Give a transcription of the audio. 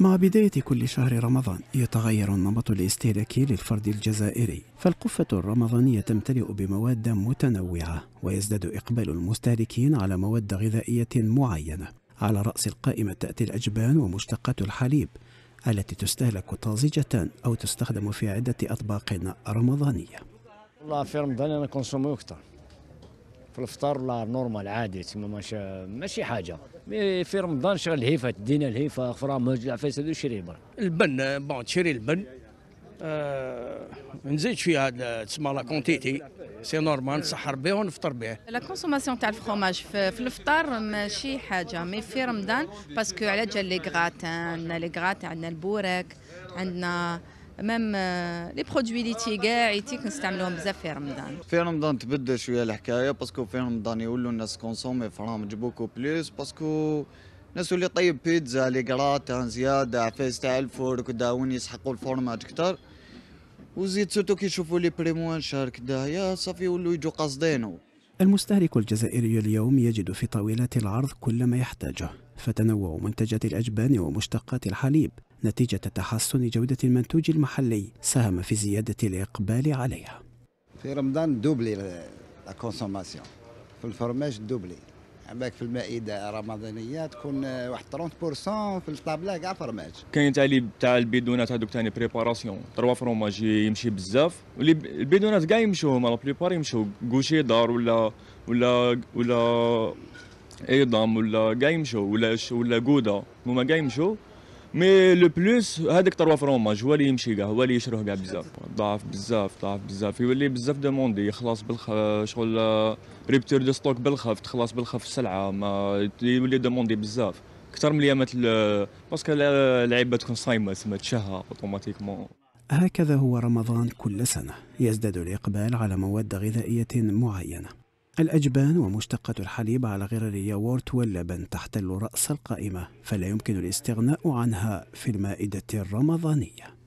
مع بداية كل شهر رمضان يتغير النمط الاستهلاكي للفرد الجزائري فالقفة الرمضانية تمتلئ بمواد متنوعة ويزداد إقبال المستهلكين على مواد غذائية معينة على رأس القائمة تأتي الأجبان ومشتقات الحليب التي تستهلك طازجة أو تستخدم في عدة أطباق رمضانية في رمضان أنا كونسومي أكثر في الفطار لا نورمال عادي تسمى ماشي ماشي حاجه مي في رمضان شغل الهيفه تدينا الهيفه فرامج العفايس هذو شري برا البن بون تشري البن آه، نزيد فيها تسمى لا كونتيتي سي نورمال نسحر به ونفطر به لا كونسوماسيون تاع الفخوماج في الفطار ماشي حاجه مي في رمضان باسكو على جال لي غراتان لي غراتان عندنا البورك عندنا مام آه، لي برودوي ليتي كاع تي كنستعملوهم بزاف في رمضان في رمضان تبدل شويه الحكايه باسكو في رمضان يولوا الناس كونسومي فرامج بوكو بليس باسكو الناس اللي طيب بيتزا لي كراتان زياده عفايس تاع الفورك وين يسحقوا الفورماج كتر وزيد سوتو كي يشوفوا لي بريموان شارك دايا صافي يولوا يجوا قاصدينه المستهلك الجزائري اليوم يجد في طاولات العرض كل ما يحتاجه فتنوع منتجات الأجبان ومشتقات الحليب نتيجة تحسن جودة المنتوج المحلي ساهم في زيادة الإقبال عليها في رمضان دوبلي الكونسوماسيون في الفرماج دوبلي عندك في المائده الرمضانيه تكون واحد 30% في الطابله كاع فرماج كاين تاع اللي تاع البيدونات هذوك ثاني بريباراسيون تروا فرماج يمشي بزاف واللي البيدونات كاع يمشوا هما لابليبار يمشوا كوشي دار ولا ولا ولا ايضام ولا كاع يمشوا ولا ولا كوده هما كاع يمشوا مي لو بلوس هذاك تروا فرماج هو اللي يمشي كاع هو اللي يشروه كاع بزاف ضعف بزاف ضعف بزاف يولي بزاف دوموندي يخلص بالخ شغل ريبتور دو ستوك بالخف تخلص بالخف السلعه ما يولي دوموندي بزاف اكثر من ليامات باسكو اللعيبه تكون صايمه تسمى تشهى اوتوماتيكمون هكذا هو رمضان كل سنه يزداد الاقبال على مواد غذائيه معينه الأجبان ومشتقة الحليب على غرار الياورت واللبن تحتل رأس القائمة فلا يمكن الاستغناء عنها في المائدة الرمضانية